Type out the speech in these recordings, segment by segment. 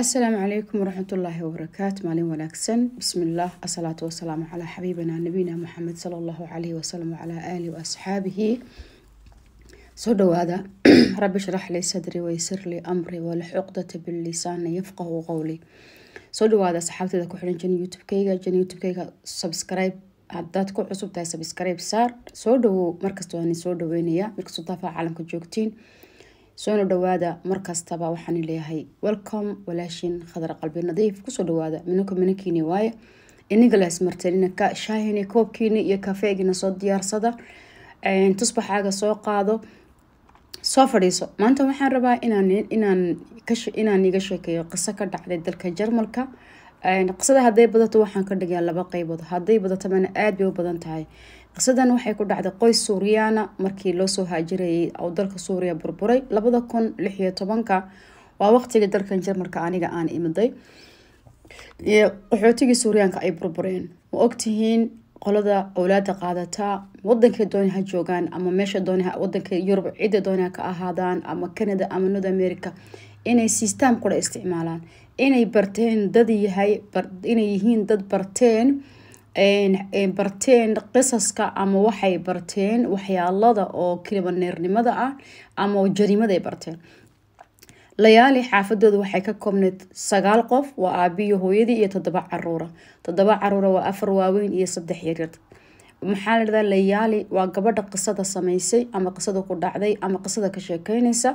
asalaamu calaykum waraxmatullaahi wabarakaatu maalin wanaagsan bismillah asalaatu wasalaamu calaa xabiibina nabiyina muxamed sala allahu calayhi wasalam wacalaa aalihi wa asxaabihi soo dhawaada rabbi sharax li sadri waysir li amri wala cuqdata bilisaana yafqahu qowli soo dhawaada saxaabteeda ku xihan jan youtubekeyga jan youtubekeyga subscribe hadaad ku cusub tahay subscribe saar soo dhawow markasta waan soo dhaweynayaa markastoo daafaa caalamka joogtiin soona dhawaada markastaba waxaan leeyahay welcome walaashin khadar qalbi nadiif kusoo dhawaada minanka minankiini waaye inigalas martelinaka shaahini koobkiini iyo kafeegiina soo diyaarsada tusbaxaaga soo qaado soo fadhiiso maanta waxaan rabaa inaan iga sheekeeyo qiso ka dhacday dalka jarmalka qisada hadday badato waxaan ka dhigayaa laba qeybood haday badatobana aada bay u badan tahay qisadan waxay ku dhacday qoys suuriyaana markii loosoo haajirayay oo dalka suuriya burburay labada kun lix iyo tobanka waa waqtigii dalkan jarmarka aniga aan imiday qaxootigii suuriyaanka ay burbureen ma ogtihiin qolada owlaada qaadataa wadankay dooni ha joogaan ama meesha doonwadanka yurub cidda dooni ka ahaadaan ama canada ama north america inay system kula isticmaalaan inay barteen dad yahay inay yihiin dad barteen barteen qisaska ama waxay barteen waxyaalada oo kilibaneernimada ah ama jarimaday barteen layaali xaafadooda waxay ka koobneyd sagaal qof waa aabiyo hooyadii iyo todoba caruura todoba caruura waa afar waaweyn iyo saddex yaryar maxaa la dhahdaa layaali waa gabadha qisada samaysay ama qisada ku dhacday ama qisada ka sheekeynaysa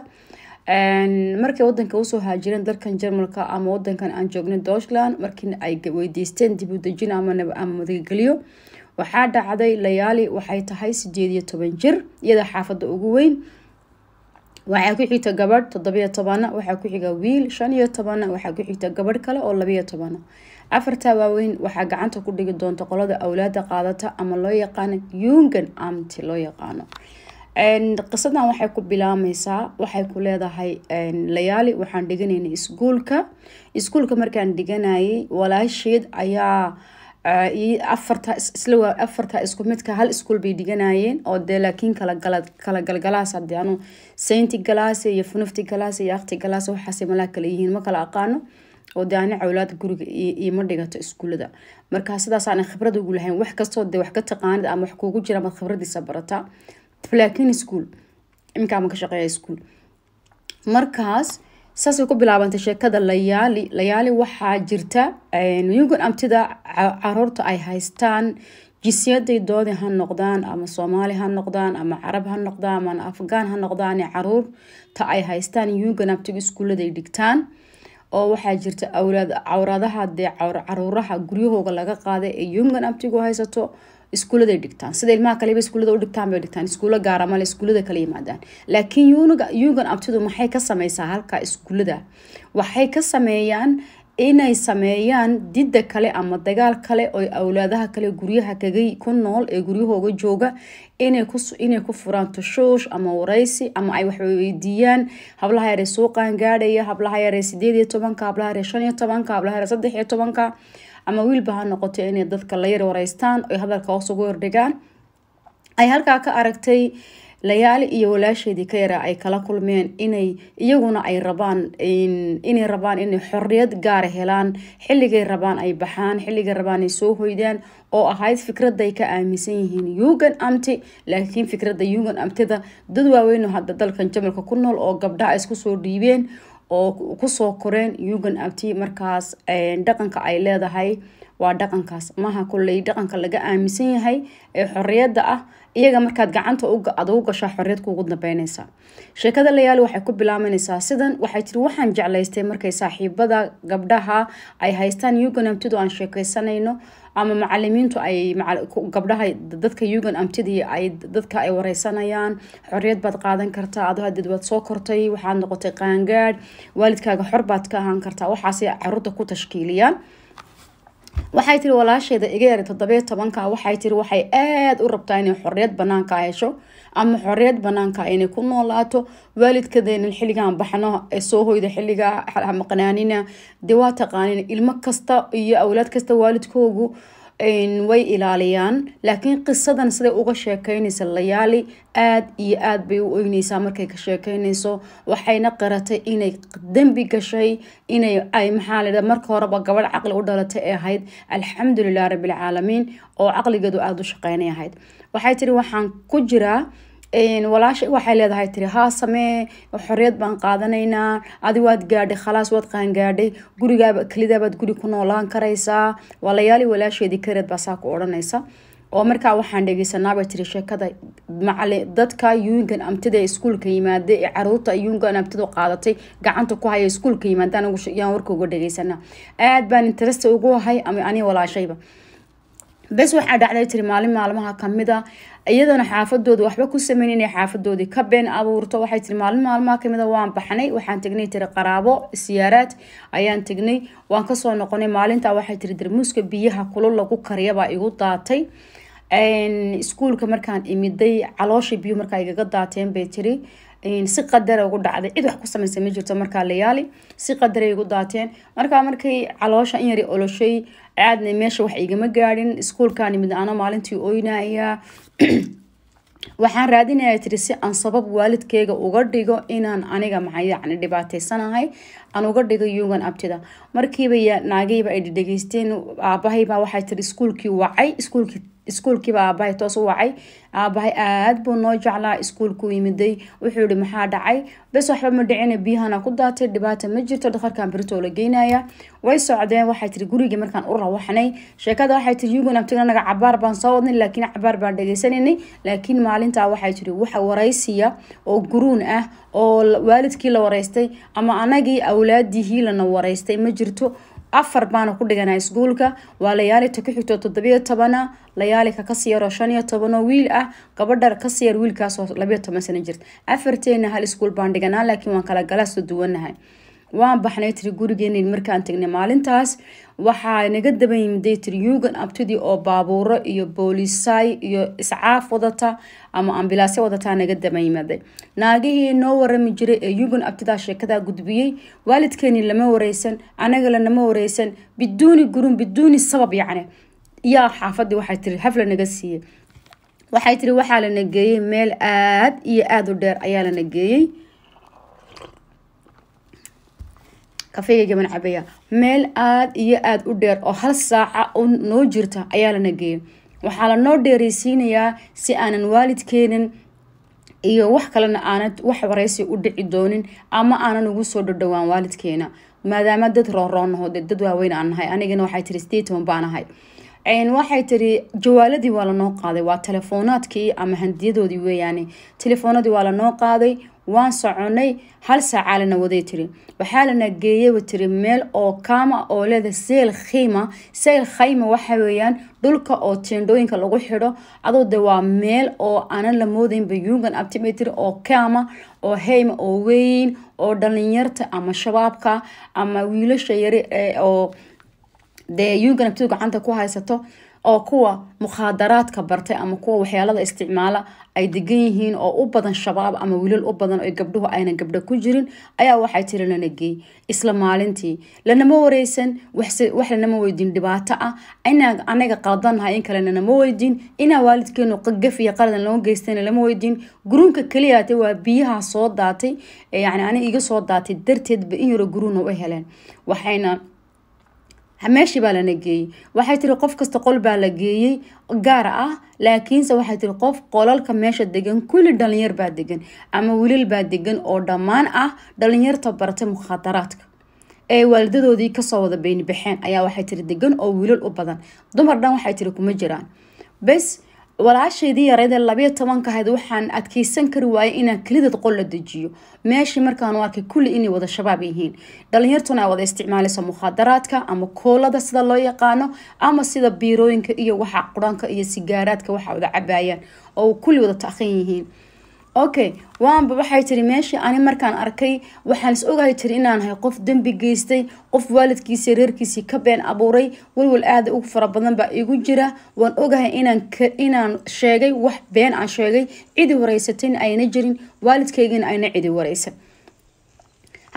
markay wadanka usoo haajireen dalkan jarmalka ama wadankan aan joogna doshland markii ay weydiisteen dibudejin ama madagelyo waxaa dhacday layaali waxay tahay sideed iyo toban jir iyada xaafada ugu weyn waxaa ku xigta gabadh toddobiyo tobana waxaa ku xiga wiil shan iyo tobana waxaa ku xigta gabadh kale oo labiyo tobana afartaa waaweyn waxaa gacanta ku dhigi doonta qolada awlaada qaadata ama loo yaqaano yungan amti loo yaqaano qisadan waxay ku bilaameysaa waxay ku leedahay layaali waxaan dhiganayna iskuulka iskuulka markaan dhiganayay walaasheed ayaa afartaa isku midka hal iskuul bay dhiganayeen oo dee laakiin kala galgalaas hadee anu saynti iyo funufti galaase iyo akti galaase waxaase malaa kala yihiin ma kala aqaano oo dee ana cawlaada guriga iima dhigato iskuullada markaa sidaas khibrad ugu lahayn wax kastoo dee wax ka taqaanid ama wax kuugu jira amaad khibradiisa barataa plakin school iminkaama ka shaqeeya school markaas saasay ku bilaabantay sheekada layaali layaali waxaa jirta yugan amtida caruurta ay haystaan jisiyaday doodi ha noqdaan ama soomaali ha noqdaan ama carab ha noqdaan ama afgaan ha noqdaan caruurta ay haystaan yugan amtiga iskuuladay dhigtaan oo waxaa jirta awlaad dee caruuraha guryahooga laga qaaday ee yungan amtigu haysato iskuuladay dhigtaan sida ilmaha kaleba iskuulada u dhigtaan bay dhigtaan iskuulo gaara male iskuulada kala yimaadaan laakiin yugan abtidu maxay ka sameysaa halka iskuulada waxay ka sameeyaan inay sameeyaan didda kale ama dagaal kale oo awlaadaha kale guryaha kaga ku nool ee guryahooga jooga inay ku furaan tashuush ama wareysi ama ay waxweydiiyaan hablaha yaree suuqan gaadhaya hablaha yaree sideed iyo tobanka hablaha yaree shan iyo tobanka hablaha yaree saddex iyo tobanka ama wiilba ha noqoto inay dadka la yar wareystaan ay hadalka hoos ugu yardhigaan ay halkaa ka aragtay layaali iyo walaasheedii ka yara ay kala kulmeen inay iyaguna ay rabaan inay rabaan inay xorriyad gaara ah helaan xilligay rabaan ay baxaan xilligay rabaan ay soo hoydaan oo ahayd fikraday ka aaminsan yihiin yugan amti laakiin fikradda yugan amtida dad waaweyn oo hadda dalkan jamalka ku nool oo gabdhaha isku soo dhiibeen oo kusoo koreen yugan abti markaas eh, dhaqanka ay leedahay waa dhaqankaas maaha kulley dhaqanka laga aaminsan yahay ee xorriyadda ah iyaga markaad gacanta aad ugu gashaa xoreed kuugu sheekada layaali waxay ku bilaabanaysaa sidan waxay tiri waxaan jeclaystay markay saaxiibada gabdhaha ay haystaan yugan amtidu aan sheekeysanayno ama macalimiintu ay gabdhaha dadka yugan amtidii ay dadka ay wareysanayaan xoreed baad qaadan kartaa adoo hadeed waad soo kortay waxaad noqotay qaangaadh waalidkaaga xor baad ka ahaan kartaa waxaasay caruurta ku tashkiiliyaan waxay tiri walaasheeda iga yara toddobay tobanka waxay tiri waxay aada u rabtaa inay xorriyad banaanka hesho ama xorriyad banaanka inay ku noolaato waalidkadeena xilligan baxno ee soo hoyda xilligaa maqnaanina dee waa taqaanina ilmo kasta iyo awlaad kasta waalidkoogu way ilaaliyaan laakiin qisadan siday uga sheekeynaysa layaali aada iyo aad bay u oyneysaa markay ka sheekeynayso waxayna qaratay inay dembi gashay inay ay maxaa la marka horeba gabadh caqli u dhalatay ee ahayd alxamdulilah rabbilcaalamiin oo caqligeedu aada u shaqeynay ahayd waxay tiri waxaan ku jiraa walaasha waxay leedahay tiri haa samee xoriyad baan qaadanaynaa adi waad gaadhay khalaas waad qaangaadhay gurigaaba kelidaabaad guri ku noolaan karaysaa walayaali walaasheedii kareed baa saa ku odhanaysa oo markaa waxaan dhegeysanaa bay tiri sheekada macalin dadka yuungan amtida iskuulka yimaada ee caruurta yuungan amtida qaadatay gacanta ku haya iskuulka yimaada yaan warka uga dhegeysanaa aad baan interest ugu ahay ama ani walaashayba bes waxaa dhacday tiri maalin maalmaha kamida iyadana xaafadooda waxba ku sameyn inay xaafadoodii ka been abuurto waxay tiri maalin maalmaha kamid waan baxnay waxaan tegnay tiri qaraabo siyaaraad ayaan tegnay waan kasoo noqonay maalintaa waxay tiri darmuuska biyaha kulo lagu kariyabaa igu daatay iskuulka markaan imiday caloosha biyu markaa igaga daateen bay tiri si qadara ugu dhacday cid wax ku samaysa ma jirto markaa layaali si qadaray igu daateen markaa markay caloosha in yari oloshay caadna meesha wax igama gaadhin iskuulkaan imid ana maalintii oynayaa waxaan raadinaya tiri si aan sabab waalidkeega uga dhigo inaan aniga maxayani dhibaataysanahay aan uga dhigo yugan abtida markiiba naagayba ay dhegeysteyn aabahaybaa waxay tiri iskuulkii wacay iskuulkii iskuulkiiba aabahay toos u wacay aabahay aad buu noo jeclaa iskuulkuu yimiday wuxuu yihi maxaa dhacay bes waxba ma dhicina biyahana ku daatay dhibaata ma jirto dhakarkan berito la geynaya way socdeen waxay tiri gurigii markaan u rawaxnay sheekada waxay tiri yugun abtig anaga cabaar baan soo wadnay laakiin cabaar baan dhageysananay laakiin maalintaa waxay tiri waxa waraysiya oo guruun ah oo waalidkii la waraystay ama anagii lana waraystay ma jirto afar baana ku dhigana iskuolka waa layaalita ku xigto toddobiyo tobana layaalika kasii yaroo shan iyo tobanoo wiil ah gabadha kasii yar wiilkaasoo labayo toban sano jirta afarteena hal iskuol baan dhiganaa laakiin waan kala galaasta duwanahay waan baxnay tiri gurigeen markaan tagnay maalintaas waxaa naga daban yimiday tiri yugan abtidii oo baabuuro iyo boolisaay iyo iscaaf wadata ama ambilaasya wadataa naga daban yimaday naagihii noo warami jiray ee yugan abtidaa sheekadaa gudbiyey waalidkeeni lama wareysan anagala nama wareysan biduuni gurun biduuni sabab yacni yaa xaafadii waxay tiri hafla naga siiyey waxay tiri waxaa lana geeyey meel aad iyo aada u dheer ayaa lana geeyey kafeyga gaban cabaya meel aad iyo aad u dheer oo hal saaca oo noo jirta ayaa lana geeya waxaa lanoo dheereysiinayaa si aanan waalidkeenan iyo wax kalena aanad wax waraysi u dhici doonin ama aanan ugu soo dhadhowaan waalidkeena maadaama dad roonroonaho de dad waaweyn aan nahay anigana waxay tiri statement baan ahay waxay tiri jawaaladii waa lanoo qaaday waa telefonaadkii ama handiyadoodii weeyaani telefoonadii waa lanoo qaaday waan soconay hal saacaalana waday tiri waxaa lana geeyewa tiri meel oo kama oo leeda seel khiima seel khayma waxa weeyaan dhulka oo teendhooyinka lagu xidho adoo de waa meel oo aanan la moodaynba yungan abtibay tiri oo kaama oo heyma oo weyn oo dhalinyarta ama shabaabka ama wiilasha yari oo dee yungan abtidu gacanta ku haysato oo kuwa mukhaadaraadka bartay ama kuwa waxyaalada isticmaala ay degan yihiin oo u badan shabaab ama wiilal u badan oo gabdhuhu ayna gabdho ku jirin ayaa waxay tiri lana geey isla maalintii lanama wareysan wax lanama weydiin dhibaato ah inaan anaga qaldannahay in kalena nama weydiin inaa waalidkeenu gaf iyo qaladan loo geystayna lama weydiin guruunka keliyaate waa biyaha soo daatay eh, yani aniga iga soo daatay darteedba in yaro guruuna u heleen waxayna meeshii baa lana geeyey waxay tiri qof kasta qol baa la geeyey gaar ah laakiinse waxay tiri qof qolalka meesha degan kulli dhalinyar baa degan ama wilal baa degan oo dhammaan ah dhalinyarta bartay mukhaadaraadka ee waalidadoodii kasoo wada beyni baxeen ayaa waxay tiri degan oo wilal u badan dumar dhan waxay tiri kuma jiraan bes walaashaydii yareydee labiyo tobanka ahayd waxaan adkeysan kari waayay inaan kelidad qol la dejiyo meeshii markaanu arkay kulli inay wada shabaab yihiin dhallinyartuna ay wada isticmaalayso mukhaadaraadka ama koolada sida loo yaqaano ama sida biirooyinka iyo waxa quraanka iyo sigaaraadka waxa wada cabaayaan oo kulli wada ta'qin yihiin okay waanba waxay tiri meeshii ani markaan arkay waxaan is ogahay tiri inaan ahay qof dembi geystay qof waalidkiisii reerkiisii ka been abuuray walwal aada ugu fara badan baa iigu jira waan ogahay inaan sheegay wax been aan sheegay cidi wareysatay ayna jirin waalidkeygiina ayna cidi wareysan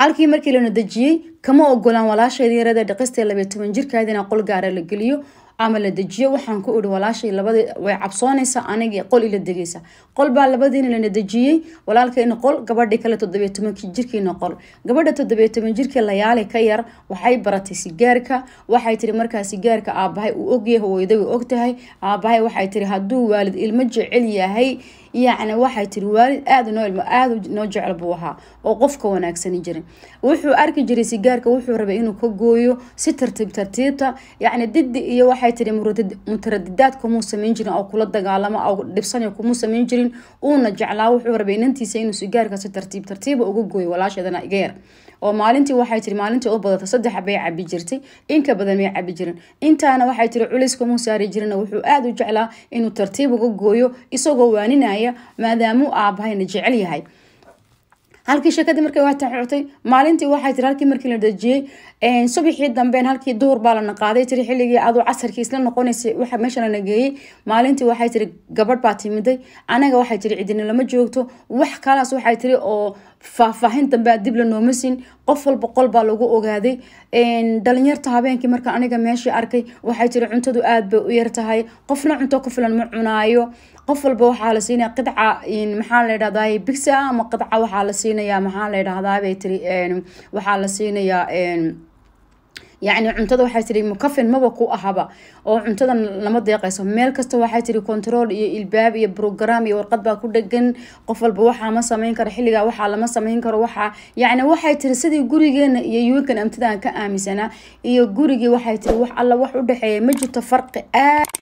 halkii markii lana dejiyey kama ogolaan walaasheeda yarada dhaqistee labiyo toban jirkaad inaan la geliyo ama la dejiyo waxaan ku ihi walaashay labadi way cabsoonaysaa anigii qol ila degeysa qol baa labadiina lana dejiyey walaalkayna qol gabadhii kale toddobiyo tobanki jirkiina qol gabadha toddobiyo toban jirkii layaali ka yar waxay baratay sigaarka waxay tiri markaa sigaarka aabahay uu ogyahay hooyaday way ogtahay aabahay waxay tiri hadduu waalid ilmo jecel yahay yacni waxay tiri waalid aada noo jecel buu ahaa oo qofka wanaagsani jiray wuxuu arki jiray sigaarka wuxuu rabay inuu ka gooyo si tartiib tartiibta yacni didi iyo waxay tiri mutaradidaad kumuu samayn jirin oo kula dagaalamo oo dhibsanya kumuu samayn jirin uuna jeclaa wuxuu rabay inantiisa inuu sigaarka si tartiib tartiiba ah uga gooyo walaasheedana iga yar oo maalintii waxay tiri maalintii u badata saddex bay cabi jirtay inka badan may cabi jirin intaana waxay tiri culiyskamuu saari jirin wuxuu aada u jeclaa inuu tartiib uga gooyo isagoo waaninaya samaynayo maadaamuu aabahayna jecel yahay halkii sheekadii markay watay maalintii waxay tiri halkii markii la dejiyey subaxii dambeen halkii duhur baa lana qaaday tiri xilligii aduu casarkii isla noqonaysay waxa meesha lana geeyey maalintii waxay tiri gabadh baa timiday anaga waxay tiri cidina lama joogto wax kalaas waxay tiri oo faahfaahin dambea dib la noomasin qof walba qol baa lagu ogaaday dhalinyarta habeenkii marka aniga meeshii arkay waxay tiri cuntadu aada bay u yartahay qofna cunto ku filan ma cunaayo qof walba waxaa la siinaya qidca maxaa la yidhahdaa bigsa ah ama qidca waxaa la siinayaa maxaa la yidhahdaa bay tiri waxaa la siinayaa yacni cuntada waxaa tiri mukafin maba ku ahaba oo cuntada lama deeqayso meel kasta waxaa tiri control iyo ilbaab iyo brogram iyo warqad baa ku dhegan qof walba waxaa ma samayn karo xilligaa waxaa lama samayn karo waxaa yacni waxay tiri sidii gurigeena iyo yuwinkan amtidan ka aaminsanaa iyo gurigii waxay tiri wax alla wax u dhexeeya ma jirto farqi aad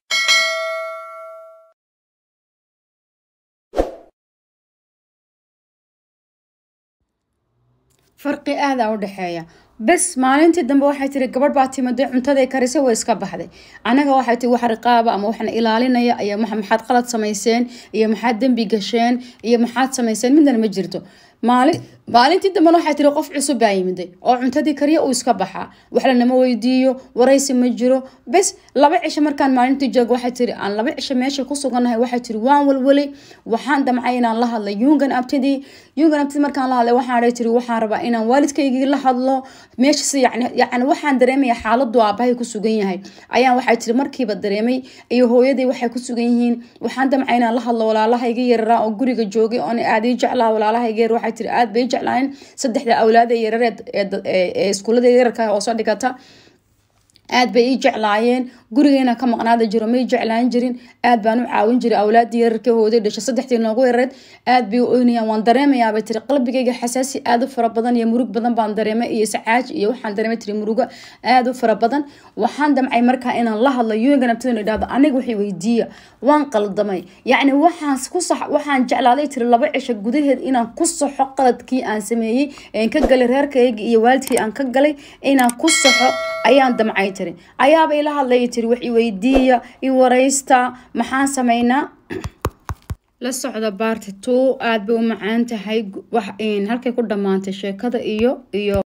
farqi aadaa u dhexeeya bes maalintii dambe waxay tiri gabadh baa timiday cuntaday karisay way iska baxday anaga waxay tii wax riqaaba ama waxna ilaalinaya iyo maxaad qalad samayseen iyo maxaad dembi gasheen iyo maxaad samayseen midnana ma jirto maalin maalintii dambena waxay tiri qof cusub baa yimiday oo cuntadii kariya uu iska baxaa wax lanama weydiiyo waraysi ma jiro bes laba cisho markaan maalintii joog waxay tiri aan laba cisho meesha ku suganahay waxay tiri waan walwalay waxaan damcay inaan la hadlay yungan abtadii yungan abtadii markaan la hadlay waxaan tiri waxaan rabaa inaan waalidkaygii la hadlo meeshasi yacni waxaan dareemaya xaaladu aabahay ku sugan yahay ayaan waxay tiri markiiba dareemay iyo hooyadii waxay ku sugan yihiin waxaan damcay inaan la hadlo walaalahaygii yararaa oo guriga joogay oon aad ii jeclaa walaalahaygeer waxay waxay tiri aad bay jeclaayeen saddexda awlaada yareereed ee iskuullada yararka soo dhigata aad bay ii jeclaayeen guriga inaan ka maqnaada jiro ma ii jeclaan jirin aad baan u caawin jiray awlaadii yararka hooday dhasha saddexdii noogu yareed aad bay u oynayaan waan dareemayaa bay tiri qalbigayga xasaasi aad u fara badan iyo murug badan baan dareemay iyo sacaaji iyo waxaan dareemay tiri muruga aad u fara badan waxaan damcay markaa inaan la hadla yoyga nabtadana idhahdo aniga waxay weydiiya waan qaldamay yacni waxaan ku sax waxaan jeclaaday tiri laba cisho gudaheed inaan ku saxo qaladkii aan sameeyey aan ka galay reerkayga iyo waalidkii aan ka galay inaan ku saxo ayaan damcay jirin ayaaba ila hadlaya jiri weydiiya iweydiiya wareysta maxaan sameynaa la socda baarti two aadbay u macaan tahay halkay ku dhammaantay sheekada iyo iyo